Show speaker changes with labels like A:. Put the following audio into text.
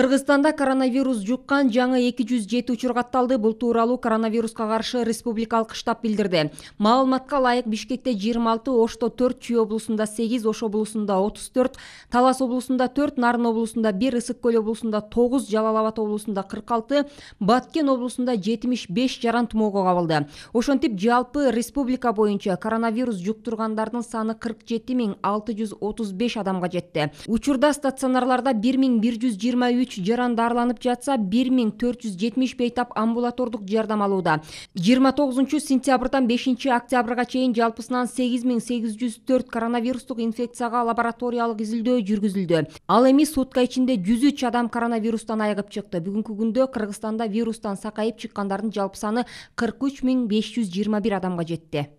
A: кыргызстанда коронавирус жуккан жаңы эки жүз жети учур катталды бул тууралуу коронавируска каршы республикалык штаб билдирди маалыматка ылайык бишкекте жыйырма алты ошто төрт чүй облусунда сегиз ош облусунда отуз төрт талас облусунда төрт нарын облусунда бир ысык көл облусунда тогуз жалал абад облусунда кырк алты баткен облусунда жетимиш беш жаран тумоого кабылды ошентип жалпы республика боюнча коронавирус жуктургандардын саны кырк жети миң алты жүз отуз беш адамга жетти учурда стационарларда бир миң бир жүз жыйырма үч жаран дарыланып жатса бир миң төрт жүз жетимиш бейтап амбулатордук жардам алууда жыйырма тогузунчу сентябрдан бешинчи октябрга чейин жалпысынан сегиз миң сегиз жүз төрт коронавирустук инфекцияга лабораториялык изилдөө жүргүзүлдү ал эми сутка ичинде жүз үч адам коронавирустан айыгып чыкты бүгүнкү күндө кыргызстанда вирустан сакайып чыккандардын жалпы саны кырк үч миң беш жүз жыйырма бир адамга жетти